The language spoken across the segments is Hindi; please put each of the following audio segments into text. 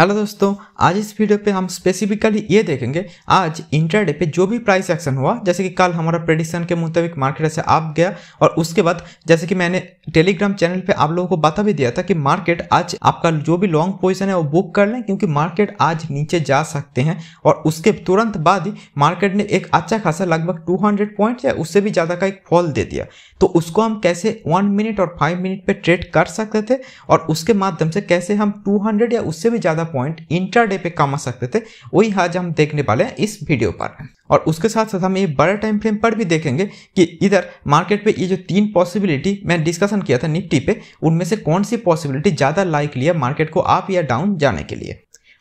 हेलो दोस्तों आज इस वीडियो पे हम स्पेसिफिकली ये देखेंगे आज इंटरडे पे जो भी प्राइस एक्शन हुआ जैसे कि कल हमारा प्रेडिक्शन के मुताबिक मार्केट ऐसे आप गया और उसके बाद जैसे कि मैंने टेलीग्राम चैनल पे आप लोगों को बता भी दिया था कि मार्केट आज आपका जो भी लॉन्ग पोजिशन है वो बुक कर लें क्योंकि मार्केट आज नीचे जा सकते हैं और उसके तुरंत बाद ही मार्केट ने एक अच्छा खासा लगभग टू पॉइंट या उससे भी ज़्यादा का एक फॉल दे दिया तो उसको हम कैसे वन मिनट और फाइव मिनट पर ट्रेड कर सकते थे और उसके माध्यम से कैसे हम टू या उससे भी ज़्यादा पॉइंट इंटरडे पे कमा सकते थे वही आज हम देखने वाले हैं इस वीडियो पर और उसके साथ साथ हम ये बड़े टाइम फ्रेम पर भी देखेंगे कि इधर मार्केट पे ये जो तीन पॉसिबिलिटी मैंने डिस्कशन किया था निफ्टी पे उनमें से कौन सी पॉसिबिलिटी ज़्यादा लाइक लिया मार्केट को अप या डाउन जाने के लिए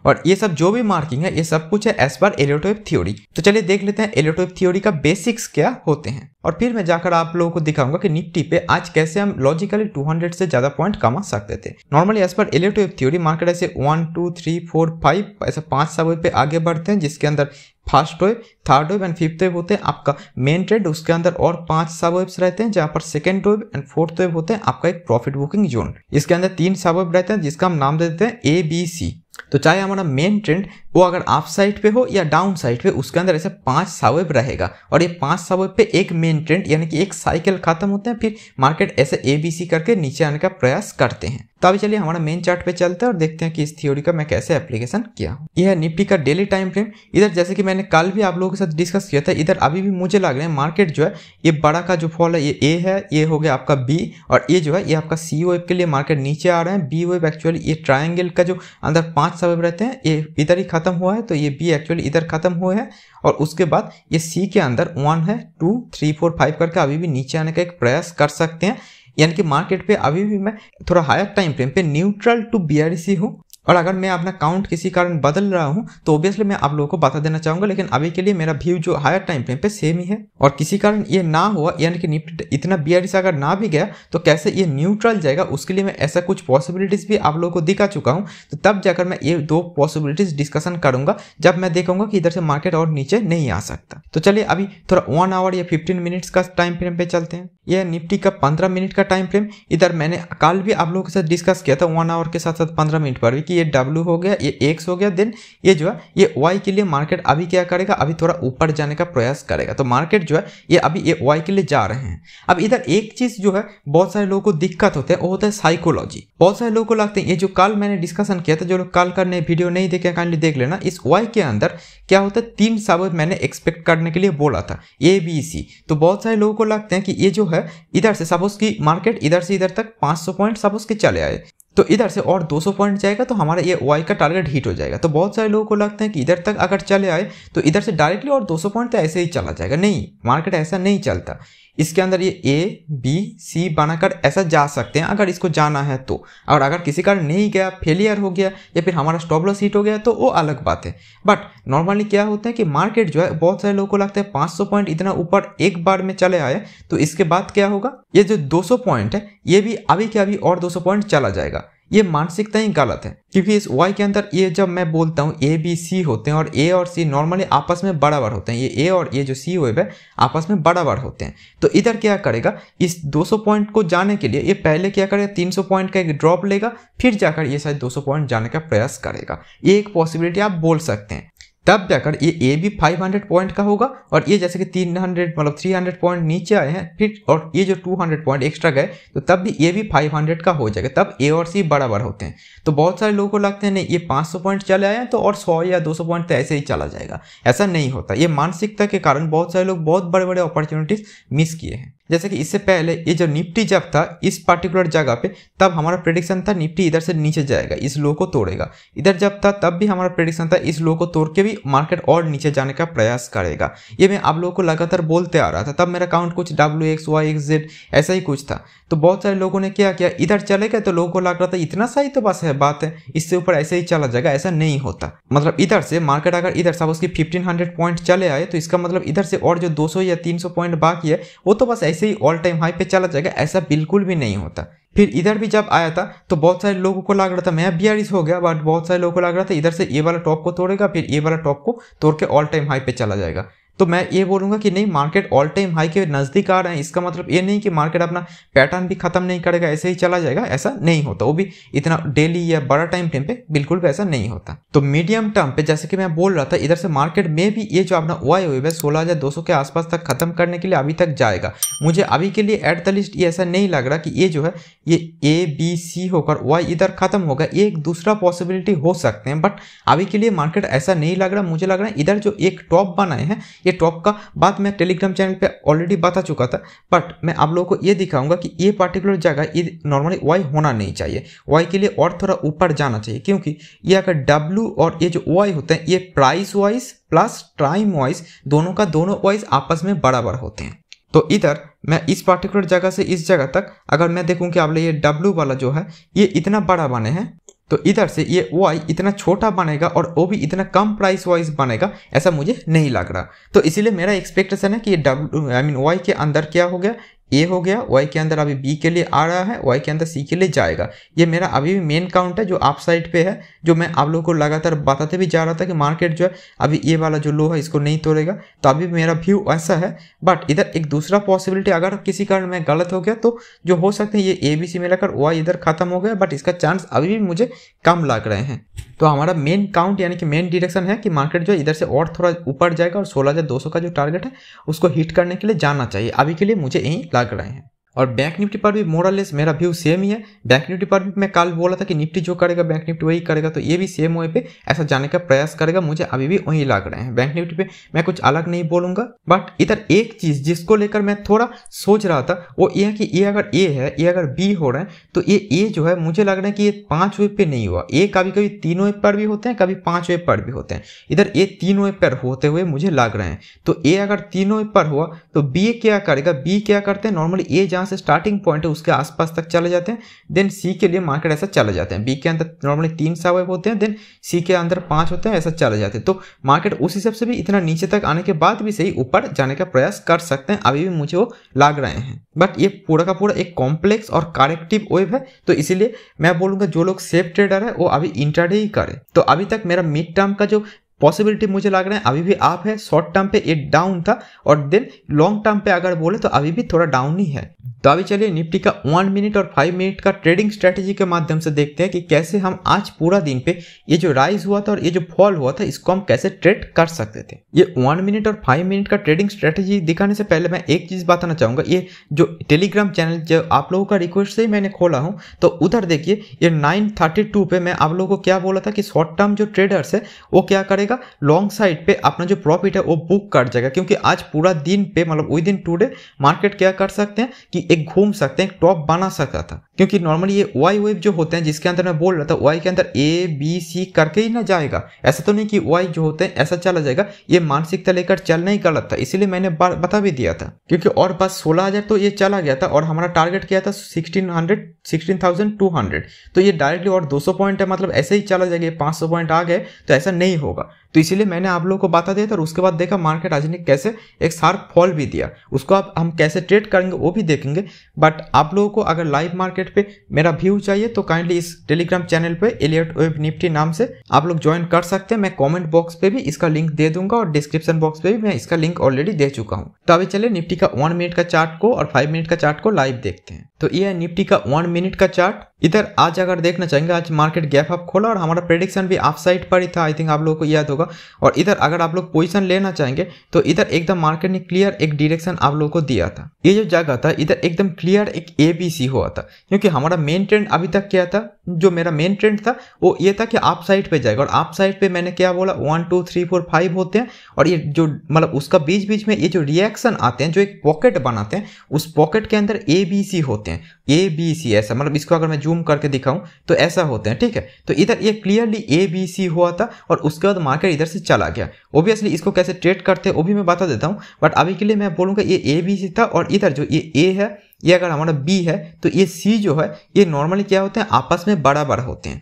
और ये सब जो भी मार्किंग है ये सब कुछ है एस बार एलियोटोप थ्योरी तो चलिए देख लेते हैं एलियोटोप थ्योरी का बेसिक्स क्या होते हैं और फिर मैं जाकर आप लोगों को दिखाऊंगा कि निफ्टी पे आज कैसे हम लॉजिकली 200 से ज्यादा पॉइंट कमा सकते थे नॉर्मली एज पर एलियोटोप थ्योरी मार्केट ऐसे one two three four five ऐसे पांच सब पे आगे बढ़ते हैं जिसके अंदर first wave third wave and fifth wave होते हैं आपका मेन ट्रेड उसके अंदर और पांच सब वेब्स रहते हैं जहां पर second wave and fourth wave होते हैं आपका एक प्रॉफिट बुकिंग जोन इसके अंदर तीन सब वेब रहते हैं जिसका हम नाम दे देते हैं ए बी सी তো চাই আমরা মেন ট্রেন্ড वो अगर आप साइड पे हो या डाउन साइड पे उसके अंदर ऐसे पांच सावेब रहेगा और ये पांच सावेब पे एक मेन ट्रेंड यानी कि एक साइकिल खत्म होते हैं फिर मार्केट ऐसे ए बी सी करके नीचे आने का प्रयास करते हैं तो अभी चलिए हमारा मेन चार्ट पे चलते हैं और देखते हैं कि इस थ्योरी का मैं कैसे एप्लीकेशन किया हूँ यह निफ्टी का डेली टाइम फ्रेम इधर जैसे कि मैंने कल भी आप लोगों के साथ डिस्कस किया था इधर अभी भी मुझे लग रहा है मार्केट जो है ये बड़ा का जो फॉल है ये ए है ये हो गया आपका बी और ये जो है ये आपका सी वेब के लिए मार्केट नीचे आ रहे हैं बी वेब एक्चुअली ये ट्राइंगल का जो अंदर पांच सब रहते हैं ये इधर ही ख़त्म हुआ है तो ये बी एक्चुअली इधर ख़त्म हुआ है और उसके बाद ये सी के अंदर वन है टू थ्री फोर फाइव करके अभी भी नीचे आने का एक प्रयास कर सकते हैं यानी कि मार्केट पे अभी भी मैं थोड़ा हायर टाइम फ्रेम पे neutral to B R C हूँ और अगर मैं अपना काउंट किसी कारण बदल रहा हूँ तो ओब्वियसली मैं आप लोगों को बता देना चाहूंगा लेकिन अभी के लिए मेरा व्यू जो हायर टाइम फ्रेम पे सेम ही है और किसी कारण ये ना हुआ यानी कि निफ्टी इतना बीआरएस अगर ना भी गया तो कैसे ये न्यूट्रल जाएगा उसके लिए मैं ऐसा कुछ पॉसिबिलिटीज़ भी आप लोगों को दिखा चुका हूँ तो तब जाकर मैं ये दो पॉसिबिलिटीज़ डिस्कशन करूंगा जब मैं देखूंगा कि इधर से मार्केट और नीचे नहीं आ सकता तो चलिए अभी थोड़ा वन आवर या फिफ्टीन मिनट्स का टाइम फ्रेम पे चलते हैं यह निफ्टी का पंद्रह मिनट का टाइम फ्रेम इधर मैंने कल भी आप लोगों के साथ डिस्कस किया था वन आवर के साथ साथ पंद्रह मिनट पर भी कि ये डब्ल्यू हो गया ये एक्स हो गया देन ये जो है ये वाई के लिए मार्केट अभी क्या करेगा अभी थोड़ा ऊपर जाने का प्रयास करेगा तो मार्केट जो है ये अभी ये वाई के लिए जा रहे हैं अब इधर एक चीज़ जो है बहुत सारे लोगों को दिक्कत होते हैं वो होता है साइकोलॉजी बहुत सारे लोगों को लगते हैं ये जो कल मैंने डिस्कशन किया था जो लोग कल करने वीडियो नहीं देखे काइंडली देख लेना इस वाई के अंदर क्या होता है तीन सब मैंने एक्सपेक्ट करने के लिए बोला था ए बी सी तो बहुत सारे लोगों को लगते हैं कि ये जो है इधर से सपोज की मार्केट इधर से इधर तक 500 पॉइंट सपोज के चले आए तो इधर से और 200 पॉइंट जाएगा तो हमारा ये वाई का टारगेट हिट हो जाएगा तो बहुत सारे लोगों को लगता है कि इधर तक अगर चले आए तो इधर से डायरेक्टली और 200 पॉइंट तो ऐसे ही चला जाएगा नहीं मार्केट ऐसा नहीं चलता इसके अंदर ये ए बी सी बनाकर ऐसा जा सकते हैं अगर इसको जाना है तो और अगर किसी कारण नहीं गया फेलियर हो गया या फिर हमारा स्टॉप लॉस हिट हो गया तो वो अलग बात है बट नॉर्मली क्या होता है कि मार्केट जो है बहुत सारे लोगों को लगता है 500 पॉइंट इतना ऊपर एक बार में चले आए तो इसके बाद क्या होगा ये जो 200 पॉइंट है ये भी अभी के अभी और 200 पॉइंट चला जाएगा ये मानसिकता ही गलत है क्योंकि इस वाई के अंदर ये जब मैं बोलता हूँ ए बी सी होते हैं और ए और सी नॉर्मली आपस में बराबर होते हैं ये ए और ये जो सी वेब है आपस में बराबर होते हैं तो इधर क्या करेगा इस 200 पॉइंट को जाने के लिए ये पहले क्या करेगा 300 पॉइंट का एक ड्रॉप लेगा फिर जाकर ये शायद 200 पॉइंट जाने का प्रयास करेगा ये एक पॉसिबिलिटी आप बोल सकते हैं तब जाकर ये ए भी 500 पॉइंट का होगा और ये जैसे कि 300 मतलब 300 पॉइंट नीचे आए हैं फिर और ये जो 200 पॉइंट एक्स्ट्रा गए तो तब भी ए भी 500 का हो जाएगा तब ए और सी बराबर होते हैं तो बहुत सारे लोगों को लगते हैं नहीं ये 500 पॉइंट चले आए हैं तो और 100 या 200 पॉइंट तो ऐसे ही चला जाएगा ऐसा नहीं होता ये मानसिकता के कारण बहुत सारे लोग बहुत बड़े बड़े अपॉर्चुनिटीज़ मिस किए हैं जैसे कि इससे पहले ये जो निफ्टी जब था इस पर्टिकुलर जगह पे तब हमारा प्रेडिक्शन था निफ्टी इधर से नीचे जाएगा इस लो को तोड़ेगा इधर जब था तब भी हमारा प्रेडिक्शन था इस लो को तोड़ के भी मार्केट और नीचे जाने का प्रयास करेगा ये मैं आप लोगों को लगातार बोलते आ रहा था तब मेरा अकाउंट कुछ W X Y X Z ऐसा ही कुछ था तो बहुत सारे लोगों ने क्या किया इधर चले गए तो लोगों को लग रहा था इतना सही तो बस है बात है इससे ऊपर ऐसे ही चला जाएगा ऐसा नहीं होता मतलब इधर से मार्केट अगर इधर सब उसकी फिफ्टीन पॉइंट चले आए तो इसका मतलब इधर से और जो दो या तीन पॉइंट बाकी है वो तो बस ऐसे ऐसे ही ऑल टाइम हाई पे चला जाएगा ऐसा बिल्कुल भी नहीं होता फिर इधर भी जब आया था तो बहुत सारे लोगों को लग रहा था मैं बियरिस हो गया बट बहुत सारे लोगों को लग रहा था इधर से ये वाला टॉप को तोड़ेगा फिर ये वाला टॉप को तोड़ के ऑल टाइम हाई पे चला जाएगा तो मैं ये बोलूँगा कि नहीं मार्केट ऑल टाइम हाई के नज़दीक आ रहे हैं इसका मतलब ये नहीं कि मार्केट अपना पैटर्न भी खत्म नहीं करेगा ऐसे ही चला जाएगा ऐसा नहीं होता वो भी इतना डेली या बड़ा टाइम फ्रेम पे बिल्कुल भी ऐसा नहीं होता तो मीडियम टर्म पे जैसे कि मैं बोल रहा था इधर से मार्केट में भी ये जो अपना वाई हुई है सोलह हजार दो सौ के आसपास तक खत्म करने के लिए अभी तक जाएगा मुझे अभी के लिए एट द लिस्ट ये ऐसा नहीं लग रहा कि ये जो है ये ए बी सी होकर वाई इधर खत्म होगा ये एक दूसरा पॉसिबिलिटी हो सकते हैं बट अभी के लिए मार्केट ऐसा नहीं लग रहा मुझे लग रहा है इधर जो एक टॉप बनाए हैं ये टॉप का बात मैं टेलीग्राम चैनल पे ऑलरेडी बता चुका था बट मैं आप लोगों को ये दिखाऊंगा कि ये पार्टिकुलर जगह ये नॉर्मली वाई होना नहीं चाहिए वाई के लिए और थोड़ा ऊपर जाना चाहिए क्योंकि ये अगर डब्ल्यू और ये जो वाई होते हैं ये price wise plus time wise दोनों का दोनों वाइज आपस में बराबर होते हैं तो इधर मैं इस पार्टिकुलर जगह से इस जगह तक अगर मैं देखूं कि आप ये W वाला जो है ये इतना बड़ा बने हैं तो इधर से ये वाई इतना छोटा बनेगा और ओ भी इतना कम प्राइस वाइज बनेगा ऐसा मुझे नहीं लग रहा तो इसीलिए मेरा एक्सपेक्टेशन है कि ये डब्ल्यू आई मीन वाई के अंदर क्या हो गया ए हो गया वाई के अंदर अभी बी के लिए आ रहा है वाई के अंदर सी के लिए जाएगा ये मेरा अभी भी मेन काउंट है जो आप साइड पे है जो मैं आप लोगों को लगातार बताते भी जा रहा था कि मार्केट जो है अभी ये वाला जो लो है इसको नहीं तोड़ेगा तो अभी मेरा व्यू ऐसा है बट इधर एक दूसरा पॉसिबिलिटी अगर किसी कारण मैं गलत हो गया तो जो हो सकता है ये ए बी सी में लगकर वाई इधर खत्म हो गया बट इसका चांस अभी भी मुझे कम लग रहे हैं तो हमारा मेन काउंट यानी कि मेन डिरेक्शन है कि मार्केट जो इधर से और थोड़ा ऊपर जाएगा और सौ का जो टारगेट है उसको हिट करने के लिए जाना चाहिए अभी के लिए मुझे यहीं लग रहे हैं और बैंक निफ्टी पर भी मोरलेस मेरा व्यू सेम ही है बैंक निफ्टी पर भी मैं कल बोला था कि निफ्टी जो करेगा बैंक निफ्टी वही करेगा तो ये भी सेम वे पे ऐसा जाने का प्रयास करेगा मुझे अभी भी वही लग रहे हैं बैंक निफ्टी पे मैं कुछ अलग नहीं बोलूंगा बट इधर एक चीज जिसको लेकर मैं थोड़ा सोच रहा था वो ये है कि ये अगर ए है ये अगर बी हो रहा है तो ये ए जो है मुझे लग रहा है कि ये पांच वे पे नहीं हुआ ए कभी कभी तीन वे पर भी होते हैं कभी पांच वे पर भी होते हैं इधर ए तीन वे पर होते हुए मुझे लग रहे हैं तो ए अगर तीन वे पर हुआ तो बी क्या करेगा बी क्या करते हैं नॉर्मली ए जहां से स्टार्टिंग पॉइंट है उसके आसपास तक चले जाते हैं देन सी के लिए मार्केट ऐसा चले जाते हैं बी के अंदर नॉर्मली तीन सावे होते हैं देन सी के अंदर पाँच होते हैं ऐसा चले जाते हैं तो मार्केट उस हिसाब से भी इतना नीचे तक आने के बाद भी सही ऊपर जाने का प्रयास कर सकते हैं अभी भी मुझे वो लग रहे हैं बट ये पूरा का पूरा एक कॉम्प्लेक्स और करेक्टिव वेव है तो इसीलिए मैं बोलूँगा जो लोग सेफ ट्रेडर है वो अभी इंटरडे ही करे तो अभी तक मेरा मिड टर्म का जो पॉसिबिलिटी मुझे लग रहा है अभी भी आप है शॉर्ट टर्म पे ये डाउन था और देन लॉन्ग टर्म पे अगर बोले तो अभी भी थोड़ा डाउन ही है तो अभी चलिए निफ्टी का वन मिनट और फाइव मिनट का ट्रेडिंग स्ट्रेटेजी के माध्यम से देखते हैं कि कैसे हम आज पूरा दिन पे ये जो राइज हुआ था और ये जो फॉल हुआ था इसको हम कैसे ट्रेड कर सकते थे ये वन मिनट और फाइव मिनट का ट्रेडिंग स्ट्रेटेजी दिखाने से पहले मैं एक चीज़ बताना चाहूंगा ये जो टेलीग्राम चैनल जो आप लोगों का रिक्वेस्ट से ही मैंने खोला हूँ तो उधर देखिए ये नाइन थर्टी टू पे मैं आप लोगों को क्या बोला था कि शॉर्ट टर्म जो ट्रेडर्स है वो क्या करेगा जाएगा लॉन्ग साइड पे अपना जो प्रॉफिट है वो बुक कट जाएगा क्योंकि आज पूरा दिन पे मतलब विद इन टूडे मार्केट क्या कर सकते हैं कि एक घूम सकते हैं टॉप बना सकता था क्योंकि नॉर्मली ये वाई वेव जो होते हैं जिसके अंदर मैं बोल रहा था वाई के अंदर ए बी सी करके ही ना जाएगा ऐसा तो नहीं कि वाई जो होते हैं ऐसा चला जाएगा ये मानसिकता लेकर चलना ही गलत था इसीलिए मैंने बता भी दिया था क्योंकि और बस सोलह हजार तो ये चला गया था और हमारा टारगेट क्या था sixteen hundred sixteen thousand two hundred तो ये डायरेक्टली और दो सौ पॉइंट है मतलब ऐसे ही चला जाएगा पांच सौ पॉइंट आ गए तो ऐसा नहीं होगा तो इसीलिए मैंने आप लोगों को बता दिया था और उसके बाद देखा मार्केट आज ने कैसे एक शार्प फॉल भी दिया उसको आप हम कैसे ट्रेड करेंगे वो भी देखेंगे बट आप लोगों को अगर लाइव मार्केट पे मेरा व्यू चाहिए तो काइंडली इस टेलीग्राम चैनल पे एलियट वेब निफ्टी नाम से आप लोग ज्वाइन कर सकते हैं मैं कॉमेंट बॉक्स पे भी इसका लिंक दे दूंगा और डिस्क्रिप्शन बॉक्स पे भी मैं इसका लिंक ऑलरेडी दे चुका हूँ तो अभी चले निफ्टी का वन मिनट का चार्ट को और फाइव मिनट का चार्ट को लाइव देखते हैं तो ये है निफ्टी का वन मिनट का चार्ट इधर आज अगर देखना चाहेंगे आज मार्केट गैप अप खोला और हमारा प्रेडिक्शन भी आप साइड पर ही था आई थिंक आप लोगों को याद होगा और इधर अगर आप लोग पोजीशन लेना चाहेंगे तो इधर एकदम मार्केट ने क्लियर एक डायरेक्शन आप लोगों को दिया था ये जो जगह था इधर एकदम क्लियर एक ए हुआ था क्योंकि हमारा मेन ट्रेंड अभी तक क्या था जो मेरा मेन ट्रेंड था वो ये था कि आप साइड पर जाएगा और आप साइड पर मैंने क्या बोला one two three four five होते हैं और ये जो मतलब उसका बीच बीच में ये जो रिएक्शन आते हैं जो एक पॉकेट बनाते हैं उस पॉकेट के अंदर ए होते हैं होते हैं ए बी सी ऐसा मतलब इसको अगर मैं जूम करके दिखाऊं तो ऐसा होते हैं ठीक है तो इधर ये क्लियरली ए बी सी हुआ था और उसके बाद मार्केट इधर से चला गया ओबियसली इसको कैसे ट्रेड करते हैं वो भी मैं बता देता हूँ बट अभी के लिए मैं बोलूँगा ये ए बी सी था और इधर जो ये ए है ये अगर हमारा बी है तो ये सी जो है ये नॉर्मली क्या होते हैं आपस में बड़ा बड़ा होते हैं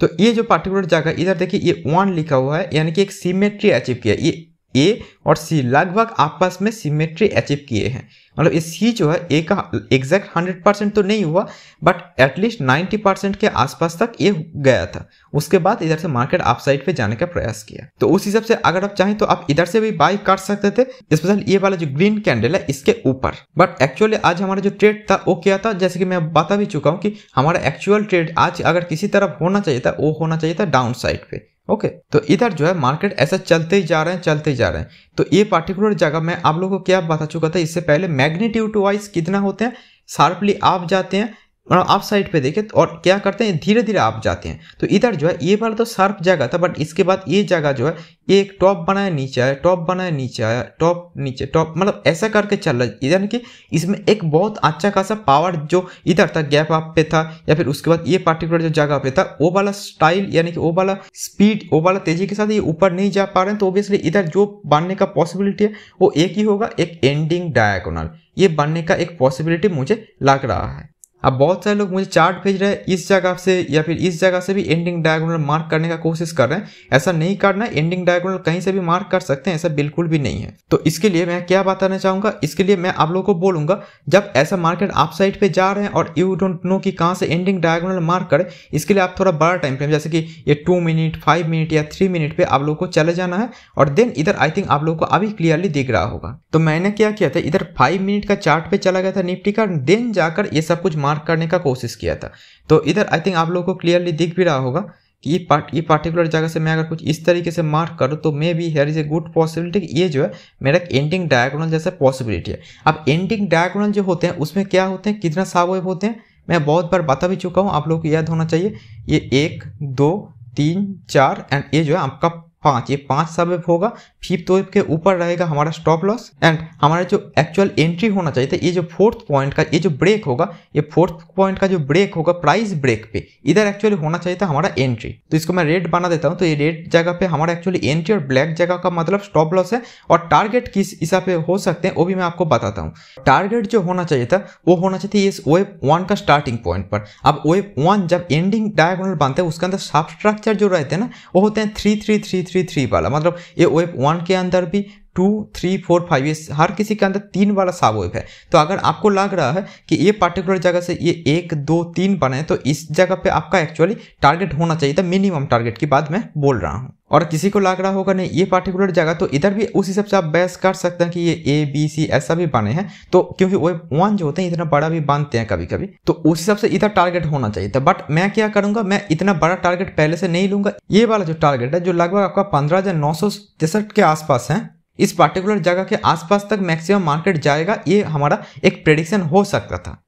तो ये जो पार्टिकुलर जगह इधर देखिए ये वन लिखा हुआ है यानी कि एक सीमेट्री अचीव किया ये ए और सी लगभग आपस में सिमेट्री अचीव किए हैं मतलब ये सी जो है ए का एग्जैक्ट हंड्रेड परसेंट तो नहीं हुआ बट एटलीस्ट नाइन्टी परसेंट के आसपास तक ये गया था उसके बाद इधर से मार्केट आप साइड पर जाने का प्रयास किया तो उस हिसाब से अगर आप चाहें तो आप इधर से भी बाई कर सकते थे स्पेशल ये वाला जो ग्रीन कैंडल है इसके ऊपर बट एक्चुअली आज हमारा जो ट्रेड था वो क्या था जैसे कि मैं बता भी चुका हूँ कि हमारा एक्चुअल ट्रेड आज अगर किसी तरफ होना चाहिए था वो होना चाहिए था डाउन साइड पर ओके okay, तो इधर जो है मार्केट ऐसा चलते ही जा रहे हैं चलते ही जा रहे हैं तो ये पर्टिकुलर जगह में आप लोगों को क्या बता चुका था इससे पहले मैग्नीट्यूड वाइज कितना होते हैं शार्पली आप जाते हैं मतलब आप साइड पे देखें तो और क्या करते हैं धीरे धीरे आप जाते हैं तो इधर जो है ये वाला तो सर्फ जगह था बट इसके बाद ये जगह जो है एक टॉप बनाया नीचे आया टॉप बनाया नीचे आया टॉप नीचे टॉप मतलब ऐसा करके चल रहा है यानी कि इसमें एक बहुत अच्छा खासा पावर जो इधर था गैप आप पे था या फिर उसके बाद ये पार्टिकुलर जो जगह पे था वो वाला स्टाइल यानी कि वो वाला स्पीड वो वाला तेजी के साथ ये ऊपर नहीं जा पा रहे हैं तो ओबियसली इधर जो बनने का पॉसिबिलिटी है वो एक ही होगा एक एंडिंग डायगोनल ये बनने का एक पॉसिबिलिटी मुझे लग रहा है अब बहुत सारे लोग मुझे चार्ट भेज रहे हैं इस जगह से या फिर इस जगह से भी एंडिंग डायगोनल मार्क करने का कोशिश कर रहे हैं ऐसा नहीं करना एंडिंग डायगोनल कहीं से भी मार्क कर सकते हैं ऐसा बिल्कुल भी नहीं है तो इसके लिए मैं क्या बताना चाहूंगा इसके लिए मैं आप लोगों को बोलूंगा जब ऐसा मार्केट आप साइड पर जा रहे हैं और यू डोंट नो कि कहाँ से एंडिंग डायगोनल मार्क करें इसके लिए आप थोड़ा बड़ा टाइम फ्रेम जैसे कि ये टू मिनट फाइव मिनट या थ्री मिनट पर आप लोग को चले जाना है और देन इधर आई थिंक आप लोग को अभी क्लियरली दिख रहा होगा तो मैंने क्या किया था इधर फाइव मिनट का चार्ट पे चला गया था निफ्टी का देन जाकर ये सब कुछ मार्क मार्क करने का कोशिश किया था तो इधर आई थिंक आप लोगों को क्लियरली दिख भी रहा होगा कि ये पार्ट ये पार्टिकुलर जगह से मैं अगर कुछ इस तरीके से मार्क करूँ तो maybe here is a good possibility कि ये जो है मेरा एंडिंग डायगोनल जैसा पॉसिबिलिटी है अब एंडिंग डायगोनल जो होते हैं उसमें क्या होते हैं कितना सावयव होते हैं मैं बहुत बार बता भी चुका हूँ आप लोगों को याद होना चाहिए ये एक दो तीन चार एंड ये जो है आपका पाँच ये पाँच सब वेब होगा फिफ्थ वेब तो के ऊपर रहेगा हमारा स्टॉप लॉस एंड हमारा जो एक्चुअल एंट्री होना चाहिए था ये जो फोर्थ पॉइंट का ये जो ब्रेक होगा ये फोर्थ पॉइंट का जो ब्रेक होगा प्राइस ब्रेक पे इधर एक्चुअली होना चाहिए था हमारा एंट्री तो इसको मैं रेड बना देता हूँ तो ये रेड जगह पे हमारा एक्चुअली एंट्री और ब्लैक जगह का मतलब स्टॉप लॉस है और टारगेट किस हिसाब पे हो सकते हैं वो भी मैं आपको बताता हूँ टारगेट जो होना चाहिए था वो होना चाहिए इस वेब वन का स्टार्टिंग पॉइंट पर अब वेब वन जब एंडिंग डायगोनल बनते हैं उसके अंदर सब स्ट्रक्चर जो रहते हैं ना वो होते हैं three three three three three वाला मतलब ये वेब वन के अंदर भी टू थ्री फोर फाइव ये हर किसी के अंदर तीन वाला साबवेब है तो अगर आपको लग रहा है कि ये पार्टिकुलर जगह से ये एक दो तीन बने तो इस जगह पे आपका एक्चुअली टारगेट होना चाहिए था मिनिमम टारगेट की बात मैं बोल रहा हूँ और किसी को लग रहा होगा नहीं ये पार्टिकुलर जगह तो इधर भी उस हिसाब से आप बहस कर सकते हैं कि ये ए बी सी ऐसा भी बने हैं तो क्योंकि वो वन जो होते हैं इतना बड़ा भी बांधते हैं कभी कभी तो उस हिसाब से इधर टारगेट होना चाहिए था बट मैं क्या करूंगा मैं इतना बड़ा टारगेट पहले से नहीं लूंगा ये वाला जो टारगेट है जो लगभग आपका पंद्रह हजार नौ सौ तिरसठ के आसपास है इस पार्टिकुलर जगह के आसपास तक मैक्सिमम मार्केट जाएगा ये हमारा एक प्रेडिक्शन हो सकता था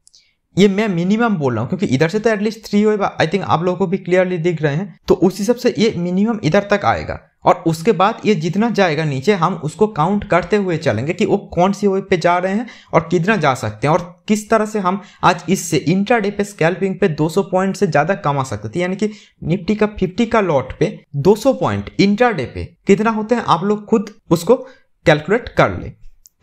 ये मैं मिनिमम बोल रहा हूँ क्योंकि इधर से तो एटलीस्ट थ्री हो आई थिंक आप लोगों को भी क्लियरली दिख रहे हैं तो उस हिसाब से ये मिनिमम इधर तक आएगा और उसके बाद ये जितना जाएगा नीचे हम उसको काउंट करते हुए चलेंगे कि वो कौन सी वेब पे जा रहे हैं और कितना जा सकते हैं और किस तरह से हम आज इससे इंट्राडे पे स्कैल्पिंग पे 200 पॉइंट से ज़्यादा कमा सकते थे तो यानी कि निफ्टी का 50 का लॉट पे 200 पॉइंट इंट्राडे पे कितना होते हैं आप लोग खुद उसको कैलकुलेट कर ले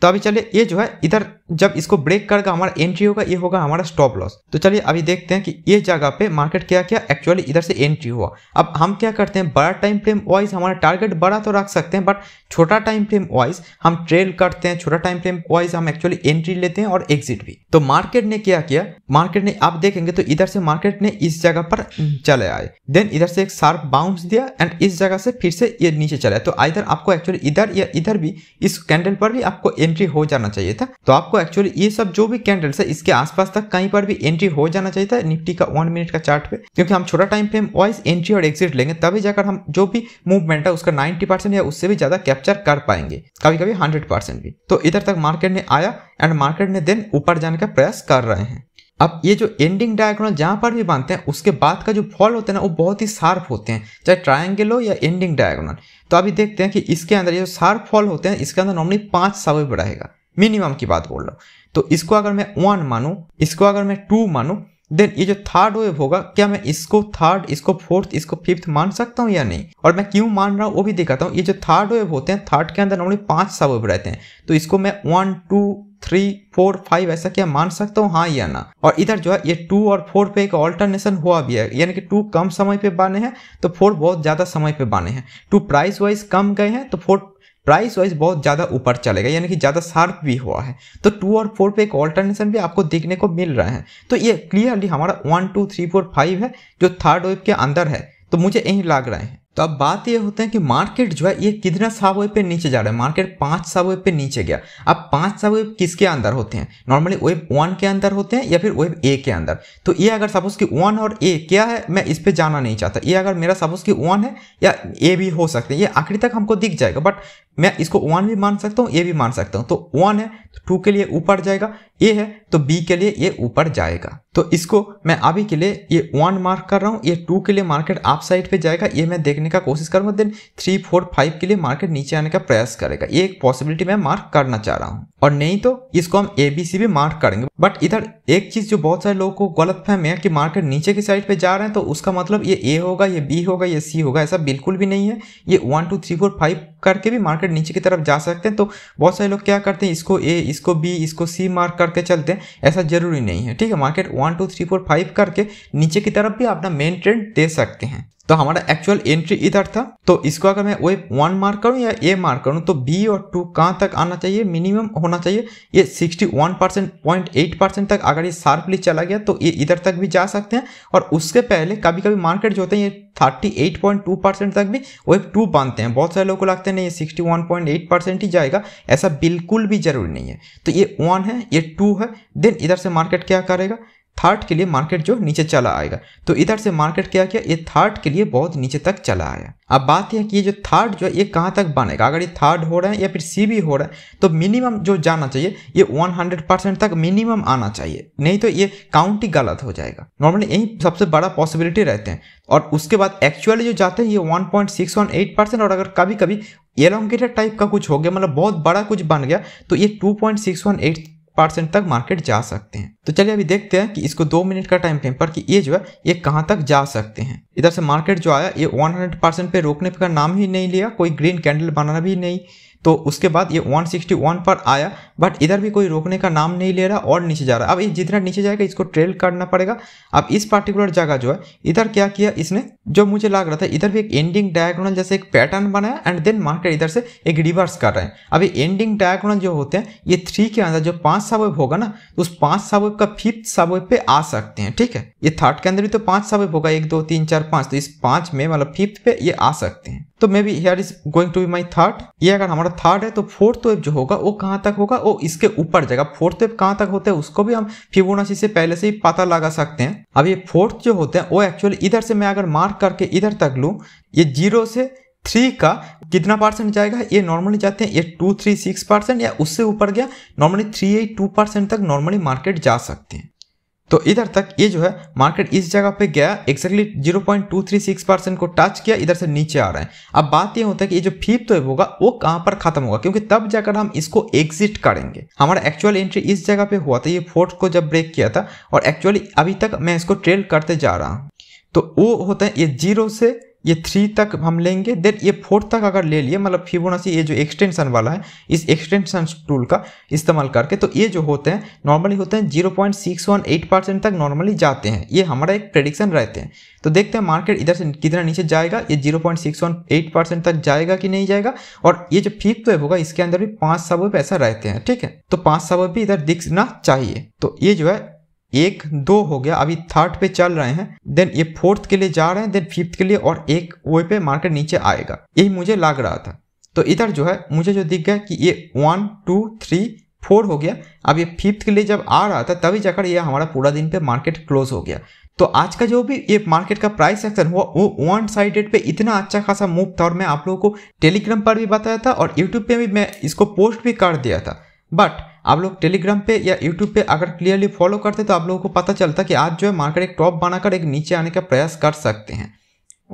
तो अभी चले ये जो है इधर जब इसको ब्रेक करके हमारा एंट्री होगा ये होगा हमारा स्टॉप लॉस तो चलिए अभी देखते हैं कि ये जगह पे मार्केट क्या क्या एक्चुअली इधर से एंट्री हुआ अब हम क्या करते हैं बड़ा टाइम फ्रेम वाइज हमारा टारगेट बड़ा तो रख सकते हैं बट छोटा टाइम फ्रेम वाइज हम ट्रेल करते हैं छोटा टाइम फ्रेम वाइज हम एक्चुअली एंट्री लेते हैं और एग्जिट भी तो मार्केट ने क्या किया मार्केट ने आप देखेंगे तो इधर से मार्केट ने इस जगह पर चले आए देन इधर से एक शार्प बाउंस दिया एंड इस जगह से फिर से ये नीचे चला तो इधर आपको एक्चुअली इधर या इधर भी इस कैंडल पर भी आपको एंट्री हो जाना चाहिए था तो आपको आपको एक्चुअली ये सब जो भी कैंडल्स है इसके आसपास तक कहीं पर भी एंट्री हो जाना चाहिए था निफ्टी का वन मिनट का चार्ट पे क्योंकि हम छोटा टाइम फ्रेम वाइज एंट्री और एग्जिट लेंगे तभी जाकर हम जो भी मूवमेंट है उसका नाइनटी परसेंट या उससे भी ज्यादा कैप्चर कर पाएंगे कभी कभी हंड्रेड परसेंट भी तो इधर तक मार्केट ने आया एंड मार्केट ने देन ऊपर जाने का प्रयास कर रहे हैं अब ये जो एंडिंग डायग्राम जहां पर भी बांधते हैं उसके बाद का जो फॉल होते हैं ना वो बहुत ही शार्प होते हैं चाहे ट्रायंगल हो या एंडिंग डायग्राम तो अभी देखते हैं कि इसके अंदर ये जो शार्प फॉल होते हैं इसके अंदर नॉर्मली पांच सब रहेगा मिनिमम की बात बोल रहा हूँ तो इसको अगर मैं वन मानूँ इसको अगर मैं टू मानूँ देन ये जो थर्ड वेव होगा क्या मैं इसको थर्ड इसको फोर्थ इसको फिफ्थ मान सकता हूँ या नहीं और मैं क्यों मान रहा हूँ वो भी दिखाता हूँ ये जो थर्ड वेव होते हैं थर्ड के अंदर नॉर्मली पांच सब वेव रहते हैं तो इसको मैं one two three four five ऐसा क्या मान सकता हूँ हाँ या ना और इधर जो है ये टू और फोर पे एक ऑल्टरनेशन हुआ भी है यानी कि टू कम समय पे बने हैं तो फोर बहुत ज़्यादा समय पे बने हैं टू प्राइस वाइज कम गए हैं तो फोर प्राइस वाइज बहुत ज़्यादा ऊपर चलेगा यानी कि ज़्यादा शार्प भी हुआ है तो टू और फोर पे एक ऑल्टरनेशन भी आपको देखने को मिल रहा है तो ये क्लियरली हमारा one two three four five है जो थर्ड वेव के अंदर है तो मुझे यही लग रहा है तो अब बात ये होते हैं कि मार्केट जो है ये कितना वेब पे नीचे जा रहा है मार्केट पाँच वेब पे नीचे गया अब पाँच वेब किसके अंदर होते हैं नॉर्मली वेब वन के अंदर होते हैं या फिर वेब ए के अंदर तो ये अगर सपोज कि वन और ए क्या है मैं इस पर जाना नहीं चाहता ये अगर मेरा सपोज कि वन है या ए भी हो सकते हैं ये आखिरी तक हमको दिख जाएगा बट मैं इसको वन भी मान सकता हूँ ए भी मान सकता हूँ तो वन है तो टू के लिए ऊपर जाएगा ए है तो बी के लिए ये ऊपर जाएगा तो इसको मैं अभी के लिए ये वन मार्क कर रहा हूँ ये टू के लिए मार्केट आप साइड पे जाएगा ये मैं देखने का कोशिश करूँगा देन थ्री फोर फाइव के लिए मार्केट नीचे आने का प्रयास करेगा ये एक पॉसिबिलिटी मैं मार्क करना चाह रहा हूँ और नहीं तो इसको हम ए बी सी भी मार्क करेंगे बट इधर एक चीज जो बहुत सारे लोगों को गलत फहम है कि मार्केट नीचे की साइड पे जा रहे हैं तो उसका मतलब ये ए होगा ये बी होगा ये सी होगा ऐसा बिल्कुल भी नहीं है ये one two three four five करके भी मार्केट नीचे की तरफ जा सकते हैं तो बहुत सारे लोग क्या करते हैं इसको ए इसको बी इसको सी मार्क करके चलते हैं ऐसा जरूरी नहीं है ठीक है market one two three four five करके नीचे की तरफ भी अपना मेन ट्रेंड दे सकते हैं तो हमारा एक्चुअल एंट्री इधर था तो इसको अगर मैं वेब वन मार्क करूँ या ए मार्क करूँ तो बी और टू कहाँ तक आना चाहिए मिनिमम होना चाहिए ये 61 परसेंट पॉइंट एट परसेंट तक अगर ये शार्पली चला गया तो ये इधर तक भी जा सकते हैं और उसके पहले कभी कभी मार्केट जो होते हैं ये टू परसेंट तक भी वेब टू बांधते हैं बहुत सारे लोगों को लगता है नहीं ये एट परसेंट ही जाएगा ऐसा बिल्कुल भी जरूरी नहीं है तो ये वन है ये टू है देन इधर से मार्केट क्या करेगा थर्ड के लिए मार्केट जो नीचे चला आएगा तो इधर से मार्केट क्या किया ये थर्ड के लिए बहुत नीचे तक चला आया अब बात यह कि ये जो थर्ड जो है ये कहाँ तक बनेगा अगर ये थर्ड हो रहा है या फिर सी भी हो रहा है तो मिनिमम जो जाना चाहिए ये 100 परसेंट तक मिनिमम आना चाहिए नहीं तो ये काउंट ही गलत हो जाएगा नॉर्मली यही सबसे बड़ा पॉसिबिलिटी रहते हैं और उसके बाद एक्चुअली जो जाते हैं ये वन परसेंट और अगर कभी कभी एलोंगेटेड टाइप का कुछ हो गया मतलब बहुत बड़ा कुछ बन गया तो ये टू परसेंट तक मार्केट जा सकते हैं तो चलिए अभी देखते हैं कि इसको दो मिनट का टाइम फ्रेम पर कि ये जो है ये कहाँ तक जा सकते हैं इधर से मार्केट जो आया ये 100 परसेंट पे रोकने का नाम ही नहीं लिया कोई ग्रीन कैंडल बनाना भी नहीं तो उसके बाद ये 161 पर आया बट इधर भी कोई रोकने का नाम नहीं ले रहा और नीचे जा रहा अब ये जितना नीचे जाएगा इसको ट्रेल करना पड़ेगा अब इस पार्टिकुलर जगह जो है इधर क्या किया इसने जो मुझे लग रहा था इधर भी एक एंडिंग डायगोनल जैसे एक पैटर्न बनाया एंड देन मार्केट इधर से एक रिवर्स कर रहे हैं अब ये एंडिंग डायगोनल जो होते हैं ये थ्री के अंदर जो पांच सबवेब होगा ना तो उस पांच सबवेब का फिफ्थ सबवेब पे आ सकते हैं ठीक है ये थर्ड के अंदर भी तो पांच सबवेब होगा एक दो तीन चार पांच तो इस पांच में मतलब फिफ्थ पे ये आ सकते हैं तो maybe here is going to be my third ये अगर हमारा थर्ड है तो फोर्थ वेव जो होगा वो कहाँ तक होगा वो इसके ऊपर जाएगा फोर्थ वेव कहाँ तक होता है उसको भी हम फिबोनाची से पहले से ही पता लगा सकते हैं अब ये फोर्थ जो होते हैं वो एक्चुअली इधर से मैं अगर मार्क करके इधर तक लूँ ये जीरो से थ्री का कितना परसेंट जाएगा ये नॉर्मली जाते हैं ये टू थ्री सिक्स परसेंट या उससे ऊपर गया normally three eight two percent तक नॉर्मली मार्केट जा सकते हैं तो इधर तक ये जो है मार्केट इस जगह पे गया एक्जैक्टली सिक्स परसेंट को टच किया इधर से नीचे आ रहे हैं अब बात ये होता है कि ये जो फिफ्थ तो होगा वो कहाँ पर खत्म होगा क्योंकि तब जाकर हम इसको एग्जिट करेंगे हमारा एक्चुअल एंट्री इस जगह पे हुआ था ये फोर्थ को जब ब्रेक किया था और एक्चुअली अभी तक मैं इसको ट्रेल करते जा रहा हूँ तो वो होता है ये जीरो से ये थ्री तक हम लेंगे देन ये फोर्थ तक अगर ले लिए मतलब फिबोनाची ये जो एक्सटेंशन वाला है इस एक्सटेंशन टूल का इस्तेमाल करके तो ये जो होते हैं नॉर्मली होते हैं zero point six one eight percent तक नॉर्मली जाते हैं ये हमारा एक प्रेडिक्शन रहते हैं तो देखते हैं मार्केट इधर से कितना नीचे जाएगा ये zero point six one eight percent तक जाएगा कि नहीं जाएगा और ये जो फिफ्थ वेव होगा इसके अंदर भी पाँच सबवेव ऐसा रहते हैं ठीक है तो पाँच सबवेव भी इधर दिखना चाहिए तो ये जो है एक दो हो गया अभी थर्ड पे चल रहे हैं देन ये फोर्थ के लिए जा रहे हैं देन फिफ्थ के लिए और एक वे पे मार्केट नीचे आएगा यही मुझे लग रहा था तो इधर जो है मुझे जो दिख गया कि ये वन टू थ्री फोर हो गया अब ये फिफ्थ के लिए जब आ रहा था तभी जाकर ये हमारा पूरा दिन पे मार्केट क्लोज हो गया तो आज का जो भी ये मार्केट का प्राइस एक्शन हुआ वो वन साइडेड पे इतना अच्छा खासा मूव था और मैं आप लोगों को टेलीग्राम पर भी बताया था और यूट्यूब पे भी मैं इसको पोस्ट भी कर दिया था बट आप लोग टेलीग्राम पे या यूट्यूब पे अगर क्लियरली फॉलो करते तो आप लोगों को पता चलता कि आज जो है मार्केट एक टॉप बनाकर एक नीचे आने का प्रयास कर सकते हैं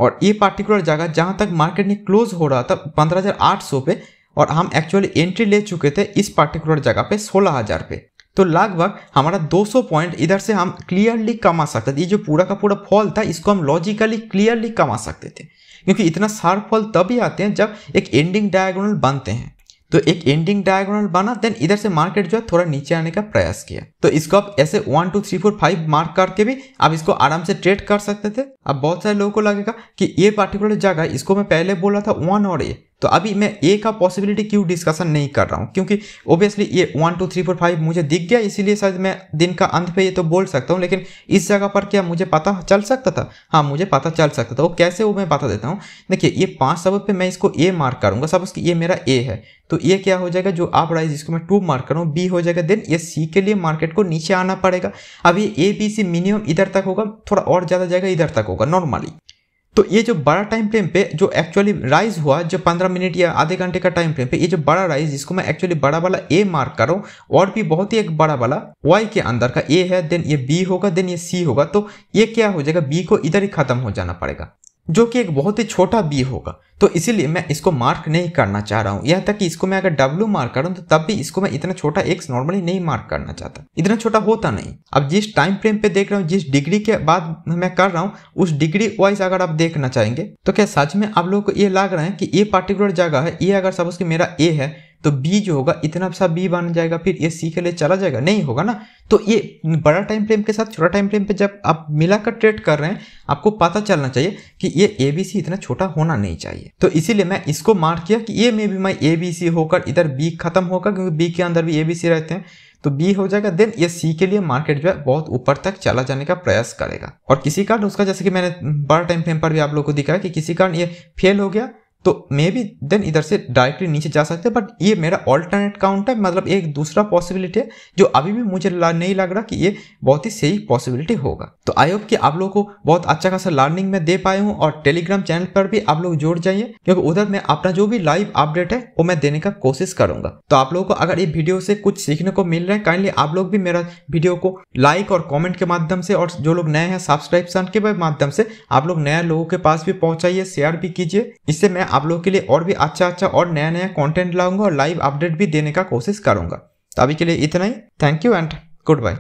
और ये पार्टिकुलर जगह जहाँ तक मार्केट ने क्लोज हो रहा था पंद्रह पे और हम एक्चुअली एंट्री ले चुके थे इस पार्टिकुलर जगह पे सोलह हज़ार पे तो लगभग हमारा 200 पॉइंट इधर से हम क्लियरली कमा सकते थे ये जो पूरा का पूरा फॉल था इसको हम लॉजिकली क्लियरली कमा सकते थे क्योंकि इतना सार फॉल तभी आते हैं जब एक एंडिंग डायगोनल बनते हैं तो एक एंडिंग डायगोनल बना देन इधर से मार्केट जो है थोड़ा नीचे आने का प्रयास किया तो इसको आप ऐसे one two three four five mark करके भी आप इसको आराम से ट्रेड कर सकते थे अब बहुत सारे लोगों को लगेगा कि ये पर्टिकुलर जगह इसको मैं पहले बोला था वन और ये तो अभी मैं ए का पॉसिबिलिटी क्यों डिस्कशन नहीं कर रहा हूँ क्योंकि ओब्वियसली ये one two three four five मुझे दिख गया इसीलिए शायद मैं दिन का अंत पे ये तो बोल सकता हूँ लेकिन इस जगह पर क्या मुझे पता चल सकता था हाँ मुझे पता चल सकता था वो कैसे वो मैं बता देता हूँ देखिए ये पाँच सबक पे मैं इसको ए मार्क करूँगा सपोज कि ये मेरा ए है तो ये क्या हो जाएगा जो आप राइज इसको जिसको मैं टू मार्क करूँ बी हो जाएगा देन ये सी के लिए मार्केट को नीचे आना पड़ेगा अब ये ए बी सी मिनिमम इधर तक होगा थोड़ा और ज़्यादा जाएगा इधर तक होगा नॉर्मली तो ये जो बड़ा टाइम फ्रेम पे जो एक्चुअली राइज हुआ जो पंद्रह मिनट या आधे घंटे का टाइम फ्रेम पे ये जो बड़ा राइज जिसको मैं एक्चुअली बड़ा वाला ए मार्क कर रहा हूँ और भी बहुत ही एक बड़ा वाला वाई के अंदर का ए है देन ये बी होगा देन ये सी होगा तो ये क्या हो जाएगा बी को इधर ही खत्म हो जाना पड़ेगा जो कि एक बहुत ही छोटा बी होगा तो इसीलिए मैं इसको मार्क नहीं करना चाह रहा हूँ यहाँ तक कि इसको मैं अगर डब्ल्यू मार्क करूँ तो तब भी इसको मैं इतना छोटा एक्स नॉर्मली नहीं मार्क करना चाहता इतना छोटा होता नहीं अब जिस टाइम फ्रेम पे देख रहा हूँ जिस डिग्री के बाद मैं कर रहा हूँ उस डिग्री वाइज अगर आप देखना चाहेंगे तो क्या सच में आप लोग को ये लग रहा है कि ये पार्टिकुलर जगह है ये अगर सपोज कि मेरा ए है तो बी जो होगा इतना सा बी बन जाएगा फिर ये सी के लिए चला जाएगा नहीं होगा ना तो ये बड़ा टाइम फ्रेम के साथ छोटा टाइम फ्रेम पे जब आप मिलाकर ट्रेड कर रहे हैं आपको पता चलना चाहिए कि ये ए बी सी इतना छोटा होना नहीं चाहिए तो इसीलिए मैं इसको मार्क किया कि ये मे बी मैं ए बी सी होकर इधर बी खत्म होगा क्योंकि बी के अंदर भी ए बी सी रहते हैं तो बी हो जाएगा देन ये सी के लिए मार्केट जो है बहुत ऊपर तक चला जाने का प्रयास करेगा और किसी कारण उसका जैसे कि मैंने बड़ा टाइम फ्रेम पर भी आप लोग को दिखाया कि किसी कारण ये फेल हो गया तो मे बी देन इधर से डायरेक्टली नीचे जा सकते हैं बट ये मेरा ऑल्टरनेट काउंट है मतलब एक दूसरा पॉसिबिलिटी है जो अभी भी मुझे ला, नहीं लग रहा कि ये बहुत ही सही पॉसिबिलिटी होगा तो आई होप कि आप लोग को बहुत अच्छा खासा लर्निंग में दे पाए हूँ और टेलीग्राम चैनल पर भी आप लोग जुड़ जाइए क्योंकि उधर मैं अपना जो भी लाइव अपडेट है वो मैं देने का कोशिश करूंगा तो आप लोगों को अगर ये वीडियो से कुछ सीखने को मिल रहा है काइंडली आप लोग भी मेरा वीडियो को लाइक और कॉमेंट के माध्यम से और जो लोग नए हैं सब्सक्रिप्शन के माध्यम से आप लोग नए लोगों के पास भी पहुंचाइए शेयर भी कीजिए इससे मैं आप लोगों के लिए और भी अच्छा अच्छा और नया नया कॉन्टेंट लाऊंगा और लाइव अपडेट भी देने का कोशिश करूंगा तो अभी के लिए इतना ही thank you and good bye